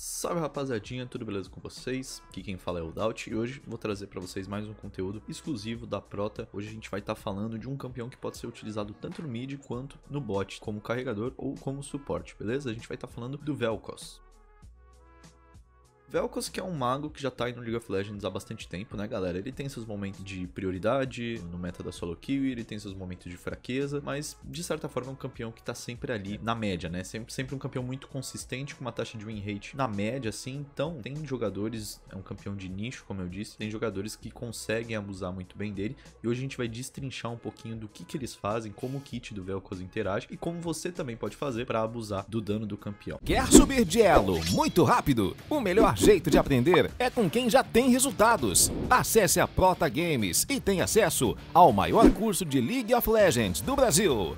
Salve rapaziadinha tudo beleza com vocês? Aqui quem fala é o Daut e hoje vou trazer para vocês mais um conteúdo exclusivo da Prota. Hoje a gente vai estar tá falando de um campeão que pode ser utilizado tanto no mid quanto no bot, como carregador ou como suporte, beleza? A gente vai estar tá falando do Velkos. Velkos, que é um mago que já tá aí no League of Legends há bastante tempo, né, galera? Ele tem seus momentos de prioridade no meta da solo queue, ele tem seus momentos de fraqueza, mas de certa forma é um campeão que tá sempre ali na média, né? Sempre, sempre um campeão muito consistente, com uma taxa de win rate na média, assim. Então, tem jogadores, é um campeão de nicho, como eu disse, tem jogadores que conseguem abusar muito bem dele. E hoje a gente vai destrinchar um pouquinho do que, que eles fazem, como o kit do Velkos interage e como você também pode fazer para abusar do dano do campeão. Quer subir de elo muito rápido? O melhor jeito de aprender é com quem já tem resultados. Acesse a Prota Games e tenha acesso ao maior curso de League of Legends do Brasil.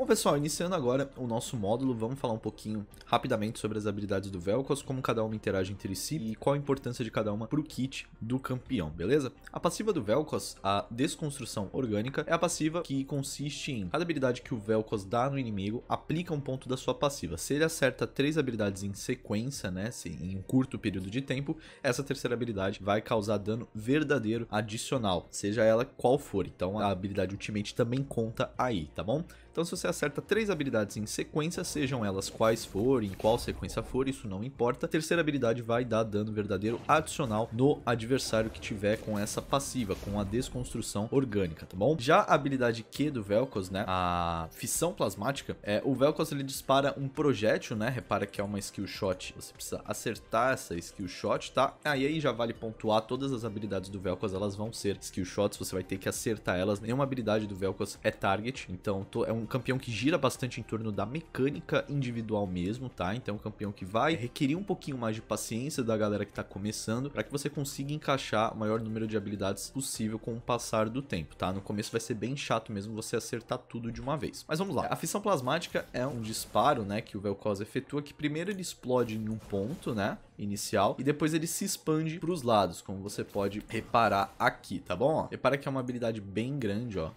Bom pessoal, iniciando agora o nosso módulo, vamos falar um pouquinho rapidamente sobre as habilidades do Velkos, como cada uma interage entre si e qual a importância de cada uma para o kit do campeão, beleza? A passiva do Velkos, a Desconstrução Orgânica, é a passiva que consiste em cada habilidade que o Velkos dá no inimigo aplica um ponto da sua passiva. Se ele acerta três habilidades em sequência, né, se em um curto período de tempo, essa terceira habilidade vai causar dano verdadeiro adicional, seja ela qual for. Então a habilidade Ultimate também conta aí, tá bom? Então se você acerta três habilidades em sequência, sejam elas quais forem, em qual sequência for, isso não importa. A terceira habilidade vai dar dano verdadeiro adicional no adversário que tiver com essa passiva, com a desconstrução orgânica, tá bom? Já a habilidade Q do Velcos, né, a fissão plasmática, é, o Velcos ele dispara um projétil, né, repara que é uma skill shot, você precisa acertar essa skill shot, tá? Aí aí já vale pontuar todas as habilidades do Velcos, elas vão ser skill shots, você vai ter que acertar elas, nenhuma habilidade do Velcos é target, então é um campeão que gira bastante em torno da mecânica individual mesmo, tá? Então é um campeão que vai requerer um pouquinho mais de paciência da galera que tá começando para que você consiga encaixar o maior número de habilidades possível com o passar do tempo, tá? No começo vai ser bem chato mesmo você acertar tudo de uma vez. Mas vamos lá. A fissão plasmática é um disparo, né, que o Vel'Koz efetua que primeiro ele explode em um ponto, né, inicial, e depois ele se expande para os lados, como você pode reparar aqui, tá bom? repara que é uma habilidade bem grande, ó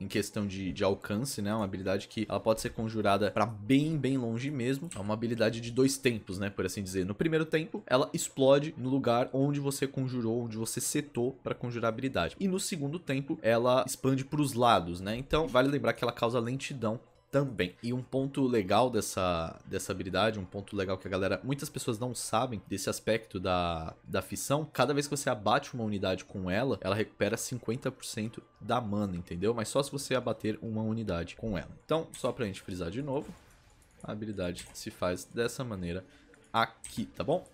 em questão de, de alcance, né? É uma habilidade que ela pode ser conjurada para bem, bem longe mesmo. É uma habilidade de dois tempos, né? Por assim dizer. No primeiro tempo, ela explode no lugar onde você conjurou, onde você setou para conjurar a habilidade. E no segundo tempo, ela expande para os lados, né? Então, vale lembrar que ela causa lentidão também. E um ponto legal dessa, dessa habilidade, um ponto legal que a galera, muitas pessoas não sabem desse aspecto da, da fissão, cada vez que você abate uma unidade com ela, ela recupera 50% da mana, entendeu? Mas só se você abater uma unidade com ela. Então, só pra gente frisar de novo, a habilidade se faz dessa maneira aqui, tá bom?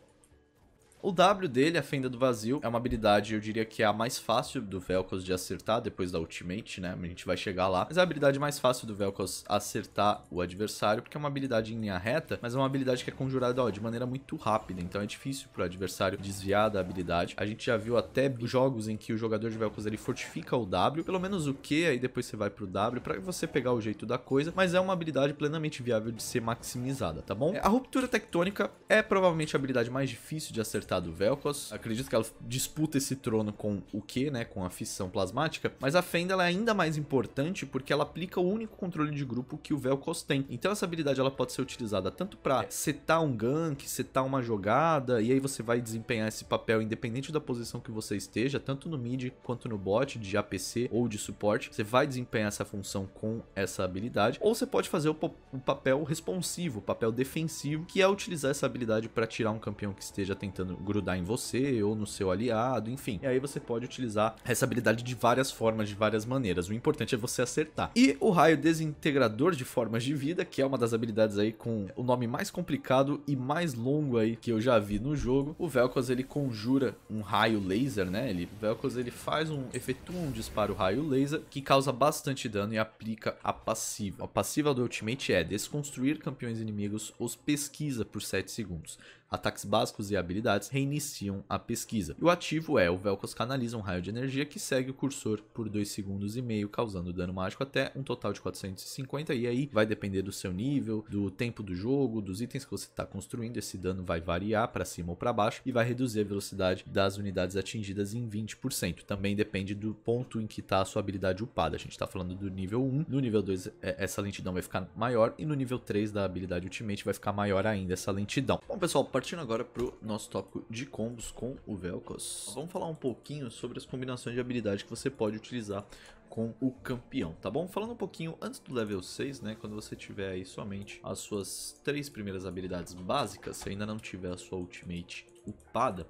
O W dele, a Fenda do Vazio, é uma habilidade, eu diria que é a mais fácil do Vel'Koz de acertar depois da ultimate, né? A gente vai chegar lá. Mas é a habilidade mais fácil do Vel'Koz acertar o adversário, porque é uma habilidade em linha reta, mas é uma habilidade que é conjurada ó, de maneira muito rápida, então é difícil pro adversário desviar da habilidade. A gente já viu até jogos em que o jogador de Vel'Koz ele fortifica o W, pelo menos o Q, aí depois você vai pro W para você pegar o jeito da coisa, mas é uma habilidade plenamente viável de ser maximizada, tá bom? É, a ruptura tectônica é provavelmente a habilidade mais difícil de acertar do Vel'Koz. Acredito que ela disputa esse trono com o que, né, com a fissão plasmática, mas a Fenda ela é ainda mais importante porque ela aplica o único controle de grupo que o Vel'Koz tem. Então essa habilidade ela pode ser utilizada tanto para é. setar um gank, setar uma jogada, e aí você vai desempenhar esse papel independente da posição que você esteja, tanto no mid quanto no bot, de APC ou de suporte, você vai desempenhar essa função com essa habilidade, ou você pode fazer o, o papel responsivo, o papel defensivo, que é utilizar essa habilidade para tirar um campeão que esteja tentando grudar em você ou no seu aliado, enfim. E aí você pode utilizar essa habilidade de várias formas, de várias maneiras. O importante é você acertar. E o raio desintegrador de formas de vida, que é uma das habilidades aí com o nome mais complicado e mais longo aí que eu já vi no jogo. O Vel'Koz ele conjura um raio laser, né? Ele Vel'Koz ele faz um efetua um disparo raio laser que causa bastante dano e aplica a passiva. A passiva do ultimate é desconstruir campeões inimigos os pesquisa por 7 segundos ataques básicos e habilidades reiniciam a pesquisa. E o ativo é, o Velcos canaliza um raio de energia que segue o cursor por 2 segundos e meio, causando dano mágico até um total de 450, e aí vai depender do seu nível, do tempo do jogo, dos itens que você está construindo, esse dano vai variar para cima ou para baixo e vai reduzir a velocidade das unidades atingidas em 20%. Também depende do ponto em que está a sua habilidade upada. A gente está falando do nível 1, no nível 2 é, essa lentidão vai ficar maior e no nível 3 da habilidade Ultimate vai ficar maior ainda essa lentidão. Bom pessoal, Partindo agora para o nosso tópico de combos com o Vel'Koz. Vamos falar um pouquinho sobre as combinações de habilidade que você pode utilizar com o campeão, tá bom? Falando um pouquinho antes do level 6, né, quando você tiver aí somente as suas três primeiras habilidades básicas, se ainda não tiver a sua ultimate upada,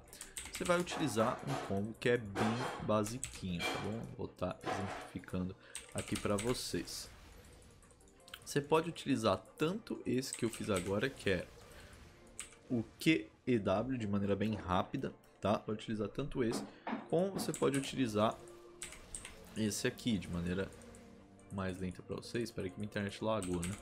você vai utilizar um combo que é bem basiquinho, tá bom? Vou estar tá exemplificando aqui para vocês. Você pode utilizar tanto esse que eu fiz agora, que é o QEW de maneira bem rápida, tá? Para utilizar tanto esse, como você pode utilizar esse aqui de maneira mais lenta para vocês. Espera que minha internet lagou, né?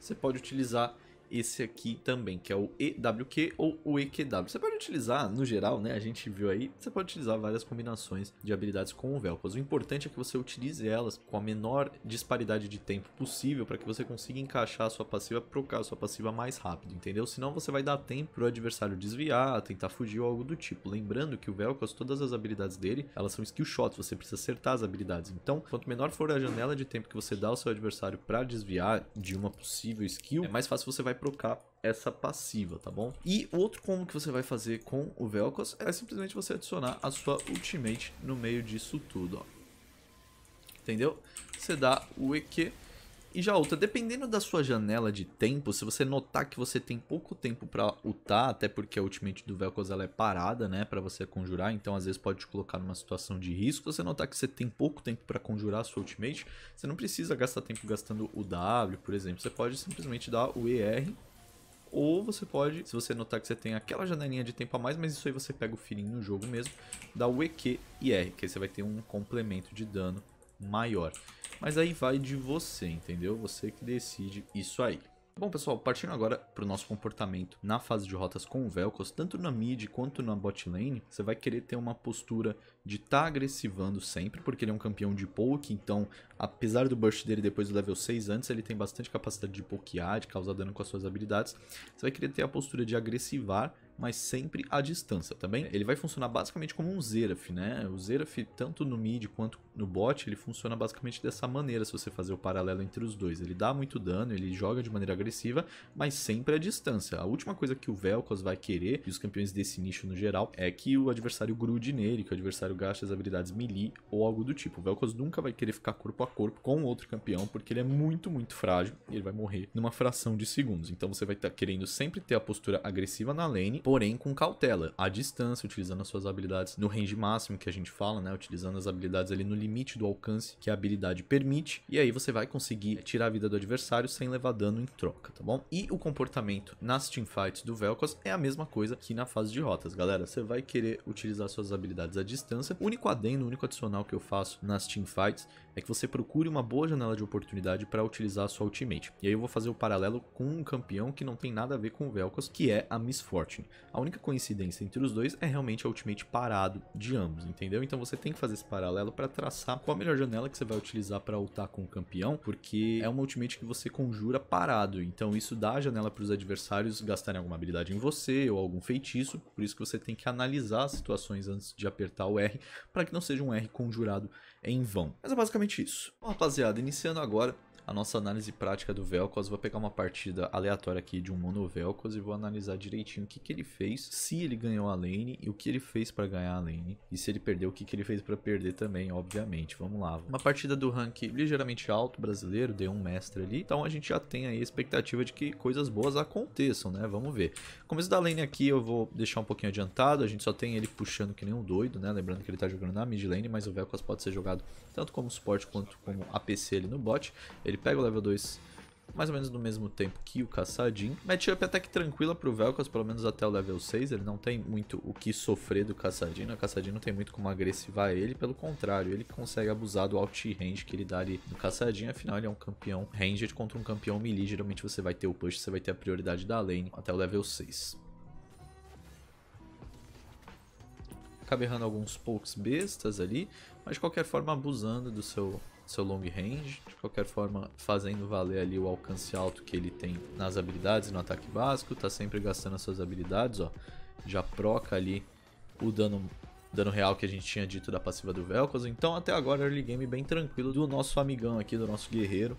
Você pode utilizar esse aqui também, que é o EWQ ou o EQW. Você pode utilizar, no geral, né? A gente viu aí, você pode utilizar várias combinações de habilidades com o Velcos. O importante é que você utilize elas com a menor disparidade de tempo possível para que você consiga encaixar a sua passiva, trocar a sua passiva mais rápido, entendeu? Senão você vai dar tempo para o adversário desviar, tentar fugir ou algo do tipo. Lembrando que o Velcos, todas as habilidades dele, elas são skill shots, você precisa acertar as habilidades. Então, quanto menor for a janela de tempo que você dá ao seu adversário para desviar de uma possível skill, é mais fácil você vai trocar essa passiva, tá bom? E outro combo que você vai fazer com o Vel'Koz é simplesmente você adicionar a sua ultimate no meio disso tudo, ó. Entendeu? Você dá o EQ e já outra, dependendo da sua janela de tempo, se você notar que você tem pouco tempo para ultar, até porque a ultimate do Velcos ela é parada, né, para você conjurar, então às vezes pode te colocar numa situação de risco. Se você notar que você tem pouco tempo para conjurar a sua ultimate, você não precisa gastar tempo gastando o W, por exemplo. Você pode simplesmente dar o ER ou você pode, se você notar que você tem aquela janelinha de tempo a mais, mas isso aí você pega o feeling no jogo mesmo, dá o EQ e R, que aí você vai ter um complemento de dano maior. Mas aí vai de você, entendeu? Você que decide isso aí. Bom, pessoal, partindo agora para o nosso comportamento na fase de rotas com o Velcos, tanto na mid quanto na bot lane, você vai querer ter uma postura de estar tá agressivando sempre, porque ele é um campeão de poke, então, apesar do burst dele depois do level 6 antes, ele tem bastante capacidade de pokear, de causar dano com as suas habilidades. Você vai querer ter a postura de agressivar, mas sempre à distância, tá bem? Ele vai funcionar basicamente como um Zeraf, né? O Zeraf, tanto no mid quanto no bot ele funciona basicamente dessa maneira, se você fazer o paralelo entre os dois. Ele dá muito dano, ele joga de maneira agressiva, mas sempre à distância. A última coisa que o Vel'Koz vai querer, e os campeões desse nicho no geral, é que o adversário grude nele, que o adversário gaste as habilidades melee ou algo do tipo. O Vel'Koz nunca vai querer ficar corpo a corpo com outro campeão, porque ele é muito, muito frágil e ele vai morrer numa fração de segundos. Então você vai estar tá querendo sempre ter a postura agressiva na lane, porém com cautela, à distância, utilizando as suas habilidades no range máximo que a gente fala, né? Utilizando as habilidades ali no limite limite do alcance que a habilidade permite, e aí você vai conseguir tirar a vida do adversário sem levar dano em troca, tá bom? E o comportamento nas teamfights do Vel'Koz é a mesma coisa que na fase de rotas, galera. Você vai querer utilizar suas habilidades à distância. O único adendo, o único adicional que eu faço nas teamfights é que você procure uma boa janela de oportunidade para utilizar a sua ultimate. E aí eu vou fazer o paralelo com um campeão que não tem nada a ver com o Vel'Koz, que é a Miss Fortune. A única coincidência entre os dois é realmente a ultimate parado de ambos, entendeu? Então você tem que fazer esse paralelo para traçar passar, qual a melhor janela que você vai utilizar para lutar com o campeão, porque é uma ultimate que você conjura parado, então isso dá a janela para os adversários gastarem alguma habilidade em você ou algum feitiço, por isso que você tem que analisar as situações antes de apertar o R, para que não seja um R conjurado em vão. Mas é basicamente isso. Bom, rapaziada, iniciando agora a nossa análise prática do Velcos. Vou pegar uma partida aleatória aqui de um mono Velcos e vou analisar direitinho o que, que ele fez, se ele ganhou a lane e o que ele fez para ganhar a lane. E se ele perdeu, o que, que ele fez para perder também, obviamente. Vamos lá. Uma partida do rank ligeiramente alto brasileiro, deu um mestre ali. Então a gente já tem aí a expectativa de que coisas boas aconteçam, né? Vamos ver. Começo da lane aqui eu vou deixar um pouquinho adiantado. A gente só tem ele puxando que nem um doido, né? Lembrando que ele tá jogando na mid lane, mas o Velcos pode ser jogado tanto como suporte quanto como APC ali no bot. Ele pega o level 2 mais ou menos no mesmo tempo que o caçadinho Matchup até que tranquila pro Velcos, pelo menos até o level 6. Ele não tem muito o que sofrer do caçadinho né? O caçadinho não tem muito como agressivar ele. Pelo contrário, ele consegue abusar do alt range que ele dá ali no caçadinho Afinal, ele é um campeão ranged contra um campeão melee. Geralmente você vai ter o push, você vai ter a prioridade da lane até o level 6. acaba errando alguns pokes bestas ali, mas de qualquer forma abusando do seu, seu long range, de qualquer forma fazendo valer ali o alcance alto que ele tem nas habilidades, no ataque básico, tá sempre gastando as suas habilidades, ó, já proca ali o dano dano real que a gente tinha dito da passiva do Velcos. Então até agora early game bem tranquilo do nosso amigão aqui, do nosso guerreiro.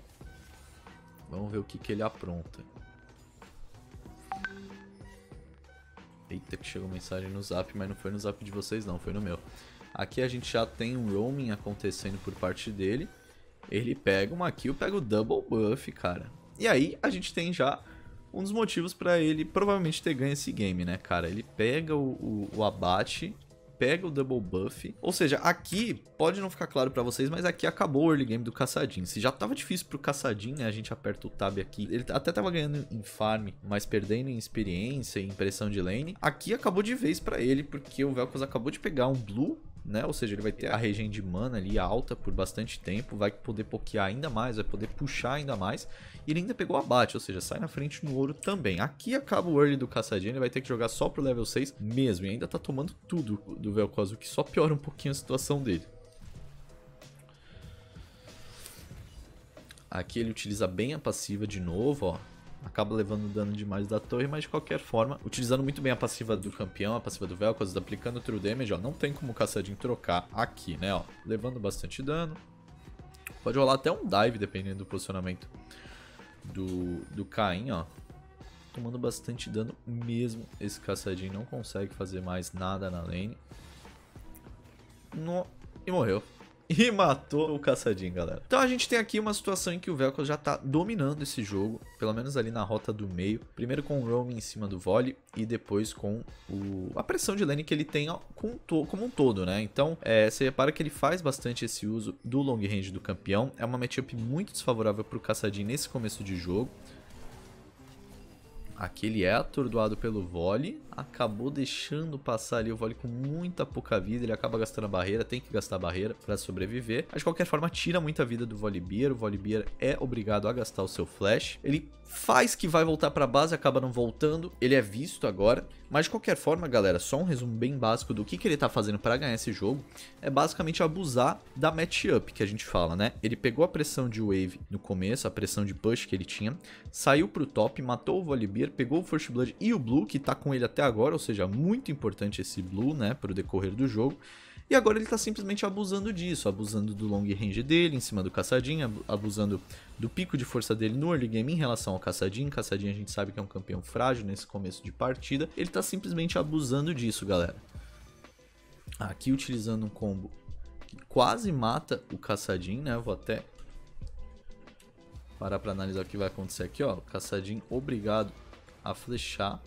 Vamos ver o que, que ele apronta. Eita, que chegou mensagem no zap, mas não foi no zap de vocês não, foi no meu. Aqui a gente já tem um roaming acontecendo por parte dele. Ele pega uma kill, pega o double buff, cara. E aí a gente tem já um dos motivos para ele provavelmente ter ganho esse game, né, cara? Ele pega o, o, o abate pega o Double Buff. Ou seja, aqui, pode não ficar claro pra vocês, mas aqui acabou o early game do Caçadinho. Se já tava difícil pro Caçadinho, né, a gente aperta o tab aqui. Ele até tava ganhando em farm, mas perdendo em experiência e impressão de lane. Aqui acabou de vez pra ele, porque o Velcos acabou de pegar um blue né? Ou seja, ele vai ter a regen de mana ali alta por bastante tempo, vai poder pokear ainda mais, vai poder puxar ainda mais. E ele ainda pegou abate, ou seja, sai na frente no ouro também. Aqui acaba o early do Caçadinha, ele vai ter que jogar só pro level 6 mesmo. E ainda tá tomando tudo do Vel'Koz, o que só piora um pouquinho a situação dele. Aqui ele utiliza bem a passiva de novo, ó acaba levando dano demais da torre, mas de qualquer forma, utilizando muito bem a passiva do campeão, a passiva do Vel'Koz, aplicando True Damage, ó, não tem como o caçadinho trocar aqui, né, ó, levando bastante dano. Pode rolar até um dive, dependendo do posicionamento do, do Caim, ó. Tomando bastante dano mesmo. Esse caçadinho não consegue fazer mais nada na lane. No... E morreu. e matou o caçadinho, galera. Então a gente tem aqui uma situação em que o Velcro já tá dominando esse jogo, pelo menos ali na rota do meio. Primeiro com o roaming em cima do volley e depois com o... a pressão de lane que ele tem com to... como um todo, né? Então é, você repara que ele faz bastante esse uso do long range do campeão. É uma matchup muito desfavorável pro caçadinho nesse começo de jogo. Aquele é atordoado pelo vole, acabou deixando passar ali o vole com muita pouca vida, ele acaba gastando a barreira, tem que gastar a barreira para sobreviver, mas de qualquer forma tira muita vida do Volibear, o Volibear é obrigado a gastar o seu flash, ele faz que vai voltar para a base, acaba não voltando, ele é visto agora, mas de qualquer forma, galera, só um resumo bem básico do que, que ele tá fazendo para ganhar esse jogo, é basicamente abusar da matchup que a gente fala, né? Ele pegou a pressão de wave no começo, a pressão de push que ele tinha, saiu pro top, matou o Volibear, pegou o First Blood e o Blue, que tá com ele até agora, ou seja, muito importante esse Blue, né, pro decorrer do jogo, e agora ele está simplesmente abusando disso, abusando do long range dele em cima do Caçadinho, abusando do pico de força dele no early game em relação ao Caçadinho. Caçadinho a gente sabe que é um campeão frágil nesse começo de partida. Ele está simplesmente abusando disso, galera. Aqui utilizando um combo que quase mata o Caçadinho, né? Eu vou até parar para analisar o que vai acontecer aqui, ó. Caçadinho obrigado a flechar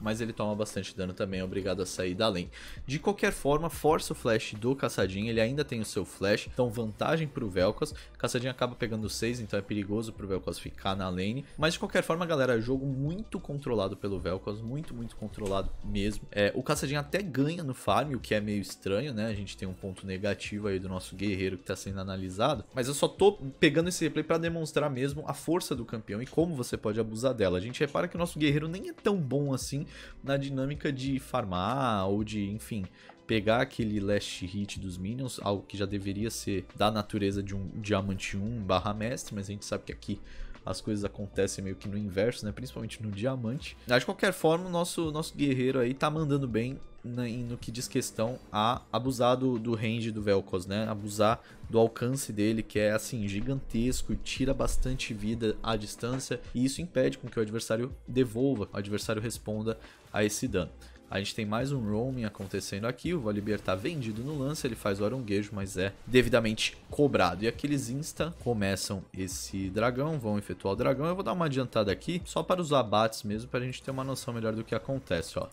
mas ele toma bastante dano também, é obrigado a sair da lane. De qualquer forma, força o flash do Caçadinho, ele ainda tem o seu flash, então vantagem pro Vel'Koz. Caçadinho acaba pegando 6, então é perigoso pro Vel'Koz ficar na lane, mas de qualquer forma, galera, jogo muito controlado pelo Vel'Koz, muito, muito controlado mesmo. É, o Caçadinho até ganha no farm, o que é meio estranho, né? A gente tem um ponto negativo aí do nosso guerreiro que tá sendo analisado, mas eu só tô pegando esse replay para demonstrar mesmo a força do campeão e como você pode abusar dela. A gente repara que o nosso guerreiro nem é tão bom assim, na dinâmica de farmar ou de, enfim, pegar aquele last hit dos minions, algo que já deveria ser da natureza de um diamante 1 barra mestre, mas a gente sabe que aqui as coisas acontecem meio que no inverso, né? Principalmente no diamante. Mas de qualquer forma, o nosso, nosso guerreiro aí tá mandando bem no que diz questão a abusar do, do range do Velkos, né? Abusar do alcance dele, que é assim, gigantesco, tira bastante vida à distância, e isso impede com que o adversário devolva, o adversário responda a esse dano. A gente tem mais um roaming acontecendo aqui. O Volibear tá vendido no lance, ele faz o aronguejo, mas é devidamente cobrado. E aqueles insta começam esse dragão, vão efetuar o dragão. Eu vou dar uma adiantada aqui, só para os abates mesmo, para a gente ter uma noção melhor do que acontece, ó.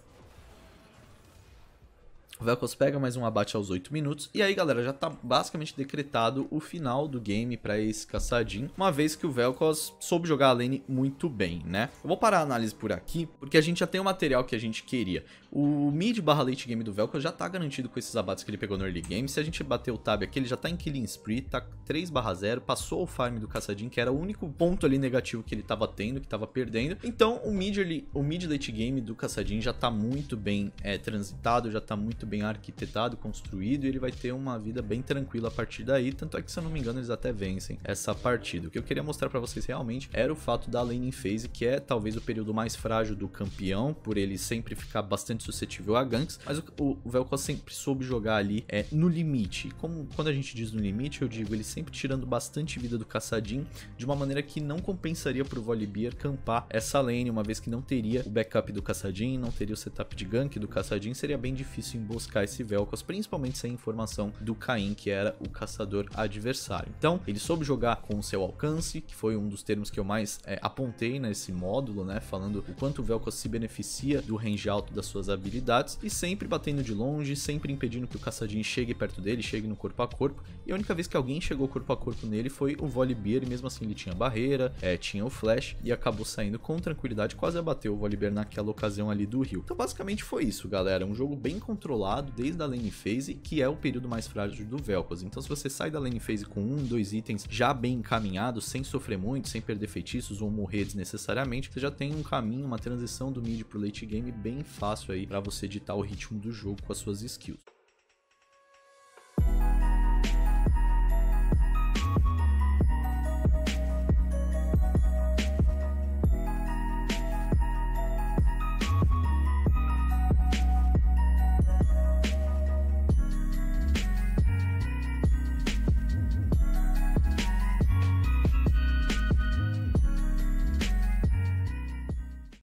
O Velcos pega mais um abate aos 8 minutos. E aí, galera, já tá basicamente decretado o final do game pra esse caçadinho. Uma vez que o Velcos soube jogar a lane muito bem, né? Eu vou parar a análise por aqui, porque a gente já tem o material que a gente queria. O mid barra late game do Velcos já tá garantido com esses abates que ele pegou no early game. Se a gente bater o tab aqui, ele já tá em killing spree, tá 3 barra 0. Passou o farm do caçadinho, que era o único ponto ali negativo que ele tava tendo, que tava perdendo. Então, o mid, early, o mid late game do caçadinho já tá muito bem é, transitado, já tá muito muito bem arquitetado, construído, e ele vai ter uma vida bem tranquila a partir daí, tanto é que se eu não me engano eles até vencem essa partida. O que eu queria mostrar para vocês realmente era o fato da lane phase, que é talvez o período mais frágil do campeão, por ele sempre ficar bastante suscetível a ganks, mas o, o, sempre soube jogar ali é, no limite. Como quando a gente diz no limite, eu digo ele sempre tirando bastante vida do caçadinho, de uma maneira que não compensaria pro Volibear campar essa lane, uma vez que não teria o backup do caçadinho, não teria o setup de gank do caçadinho, seria bem difícil em buscar esse Velcos, principalmente sem informação do Caim, que era o caçador adversário. Então, ele soube jogar com o seu alcance, que foi um dos termos que eu mais é, apontei nesse módulo, né? Falando o quanto o Velcos se beneficia do range alto das suas habilidades e sempre batendo de longe, sempre impedindo que o caçadinho chegue perto dele, chegue no corpo a corpo. E a única vez que alguém chegou corpo a corpo nele foi o Volibear, e mesmo assim ele tinha barreira, é, tinha o flash e acabou saindo com tranquilidade, quase abateu o Volibear naquela ocasião ali do rio. Então, basicamente foi isso, galera. Um jogo bem controlado isolado desde a lane phase, que é o período mais frágil do Vel'Koz. Então se você sai da lane phase com um, dois itens já bem encaminhados, sem sofrer muito, sem perder feitiços ou morrer desnecessariamente, você já tem um caminho, uma transição do mid pro late game bem fácil aí para você editar o ritmo do jogo com as suas skills.